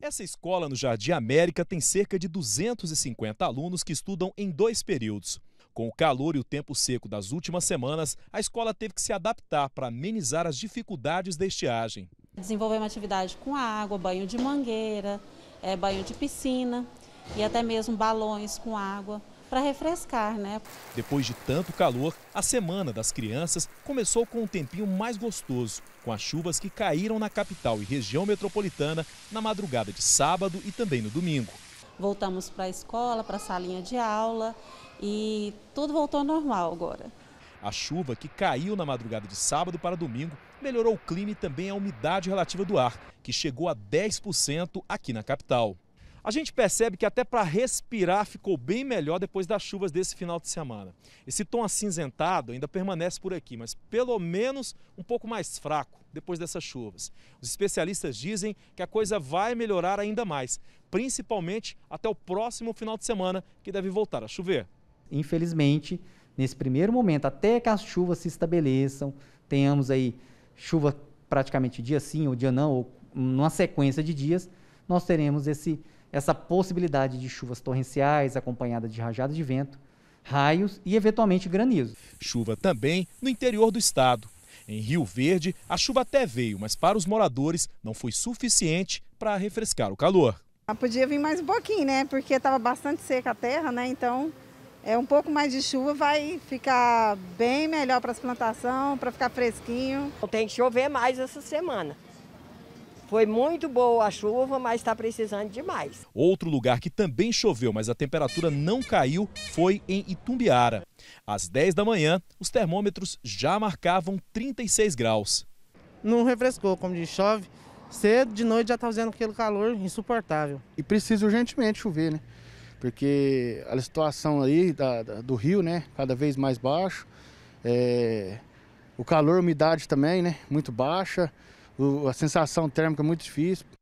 Essa escola no Jardim América tem cerca de 250 alunos que estudam em dois períodos. Com o calor e o tempo seco das últimas semanas, a escola teve que se adaptar para amenizar as dificuldades da estiagem. Desenvolver uma atividade com água, banho de mangueira, é, banho de piscina e até mesmo balões com água para refrescar, né? Depois de tanto calor, a semana das crianças começou com um tempinho mais gostoso, com as chuvas que caíram na capital e região metropolitana na madrugada de sábado e também no domingo. Voltamos para a escola, para a salinha de aula e tudo voltou ao normal agora. A chuva que caiu na madrugada de sábado para domingo melhorou o clima e também a umidade relativa do ar, que chegou a 10% aqui na capital. A gente percebe que até para respirar ficou bem melhor depois das chuvas desse final de semana. Esse tom acinzentado ainda permanece por aqui, mas pelo menos um pouco mais fraco depois dessas chuvas. Os especialistas dizem que a coisa vai melhorar ainda mais, principalmente até o próximo final de semana, que deve voltar a chover. Infelizmente, nesse primeiro momento, até que as chuvas se estabeleçam, tenhamos aí chuva praticamente dia sim ou dia não, ou numa sequência de dias, nós teremos esse, essa possibilidade de chuvas torrenciais acompanhada de rajadas de vento, raios e eventualmente granizo. Chuva também no interior do estado. Em Rio Verde, a chuva até veio, mas para os moradores não foi suficiente para refrescar o calor. Ah, podia vir mais um pouquinho, né? Porque estava bastante seca a terra, né? Então, é um pouco mais de chuva vai ficar bem melhor para as plantações, para ficar fresquinho. Tem que chover mais essa semana. Foi muito boa a chuva, mas está precisando demais. Outro lugar que também choveu, mas a temperatura não caiu, foi em Itumbiara. Às 10 da manhã, os termômetros já marcavam 36 graus. Não refrescou, como diz, chove cedo, de noite já está fazendo aquele calor insuportável. E precisa urgentemente chover, né? Porque a situação aí da, da, do rio, né? Cada vez mais baixo. É... O calor, umidade também, né? Muito baixa a sensação térmica é muito difícil.